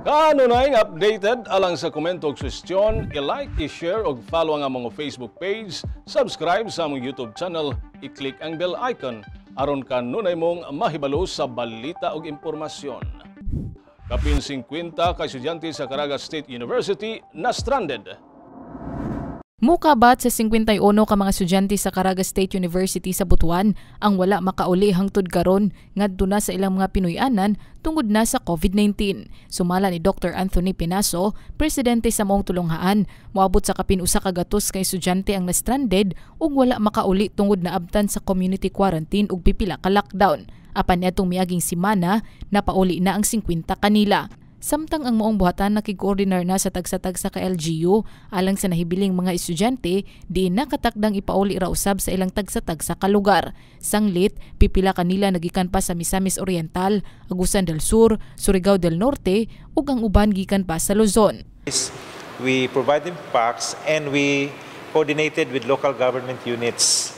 Kanunay nga updated alang sa komento og suggestion, i-like, i-share og follow ang among Facebook page, subscribe sa among YouTube channel, i-click ang bell icon aron ka nunay mong mahibalo sa balita og impormasyon. Kapin 50 ka estudyante sa Caraga State University na stranded Mukabat sa 51 ka mga estudyante sa Caraga State University sa Butuan ang wala makauli hangtod karon ngadto na sa ilang mga Pinoyanan tungod na sa COVID-19. Sumala ni Dr. Anthony Pinaso, presidente sa maong tulonghaan, muabot sa kapin usa ka gatos kay estudyante ang na-stranded ug wala makauli tungod na abtan sa community quarantine ug pipila ka lockdown. Apan niya miaging simana, napauli na ang 50 kanila. Samtang ang maong buhatan nakikoordinar na sa tagsatag sa ka-LGU alang sa nahibiling mga estudyante, di nakatakdang ipauli rausab sa ilang tagsatag sa kalugar. Sanglit, pipila kanila nagikan pa sa Misamis Oriental, Agusan del Sur, Surigao del Norte ug ang uban gikan pa sa Luzon. We provided packs and we coordinated with local government units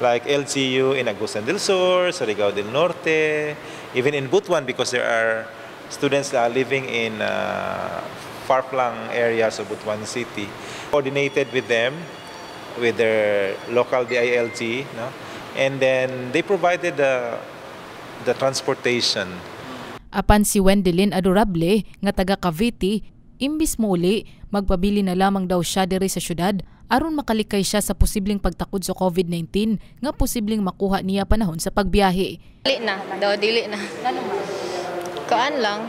like LGU in Agusan del Sur, Surigao del Norte, even in Butuan because there are students uh, living in uh, far-flung areas of Butuan City. Coordinated with them, with their local DILG, no? and then they provided the, the transportation. Apan si Wendelin Adorable nga taga Cavite, imbis muli magpabili na lamang daw siya diri sa syudad aron makalikay siya sa posibleng pagtakod sa COVID-19 nga posibleng makuha niya panahon sa pagbiyahe. Dili na, daw dili na. Lalo Kaan lang.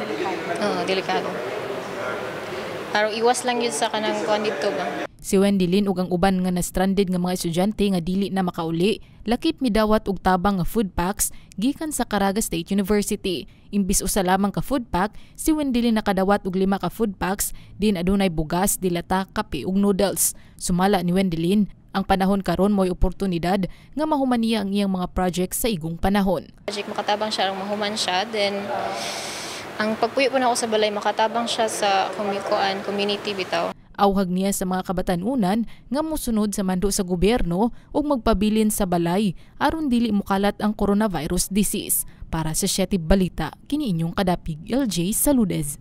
Delikado. Oo, delikado. Parang iwas lang yun sa kanang kuan ba. Si Wendy Lin ug ang uban nga na-stranded nga mga estudyante nga dili na makauli, lakip midawat og tabang nga food packs gikan sa Caraga State University. Imbis usa lamang ka food pack, si Wendy Lin nakadawat og lima ka food packs, din adunay bugas, dilata, kape ug noodles. Sumala ni Wendy Lin, ang panahon karon mo'y oportunidad nga mahumaniya ang iyang mga project sa igong panahon. Project makatabang siya, ang mahuman siya, then ang pagpuyo po na ako sa balay, makatabang siya sa kumikuan, community bitaw. Awhag niya sa mga kabatanunan nga musunod sa mando sa gobyerno o magpabilin sa balay aron dili mukalat ang coronavirus disease. Para sa Shetty Balita, kini inyong kadapig LJ Saludes.